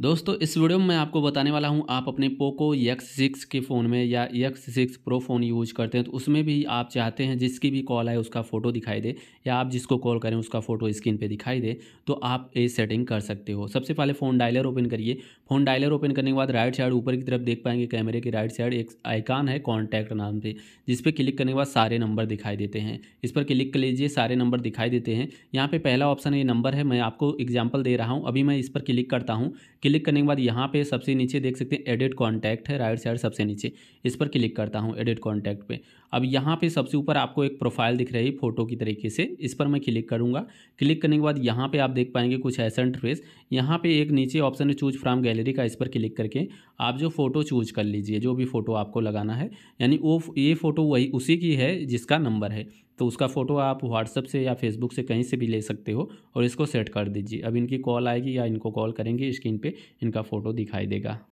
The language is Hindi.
दोस्तों इस वीडियो में मैं आपको बताने वाला हूं आप अपने पोको एक्स सिक्स के फ़ोन में या X six pro phone use करते हैं तो उसमें भी आप चाहते हैं जिसकी भी कॉल आए उसका फ़ोटो दिखाई दे या आप जिसको कॉल करें उसका फ़ोटो स्क्रीन पे दिखाई दे तो आप ये सेटिंग कर सकते हो सबसे पहले फ़ोन डायलर ओपन करिए फ़ोन डायलर ओपन करने के बाद राइट साइड ऊपर की तरफ देख पाएंगे कैमरे के राइट साइड एक आइकान है कॉन्टैक्ट नाम से जिस पर क्लिक करने के बाद सारे नंबर दिखाई देते हैं इस पर क्लिक कर लीजिए सारे नंबर दिखाई देते हैं यहाँ पर पहला ऑप्शन ये नंबर है मैं आपको एग्जाम्पल दे रहा हूँ अभी मैं इस पर क्लिक करता हूँ क्लिक करने के बाद यहाँ पे सबसे नीचे देख सकते हैं एडिट कॉन्टैक्ट है राइट साइड सबसे नीचे इस पर क्लिक करता हूँ एडिट कॉन्टैक्ट पे अब यहाँ पे सबसे ऊपर आपको एक प्रोफाइल दिख रही है फोटो की तरीके से इस पर मैं क्लिक करूँगा क्लिक करने के बाद यहाँ पे आप देख पाएंगे कुछ ऐसा इंटरफेस यहाँ पे एक नीचे ऑप्शन है चूज फ्राम गैलरी का इस पर क्लिक करके आप जो फ़ोटो चूज कर लीजिए जो भी फ़ोटो आपको लगाना है यानी वो ये फ़ोटो वही उसी की है जिसका नंबर है तो उसका फ़ोटो आप व्हाट्सअप से या फेसबुक से कहीं से भी ले सकते हो और इसको सेट कर दीजिए अब इनकी कॉल आएगी या इनको कॉल करेंगे स्क्रीन पे इनका फ़ोटो दिखाई देगा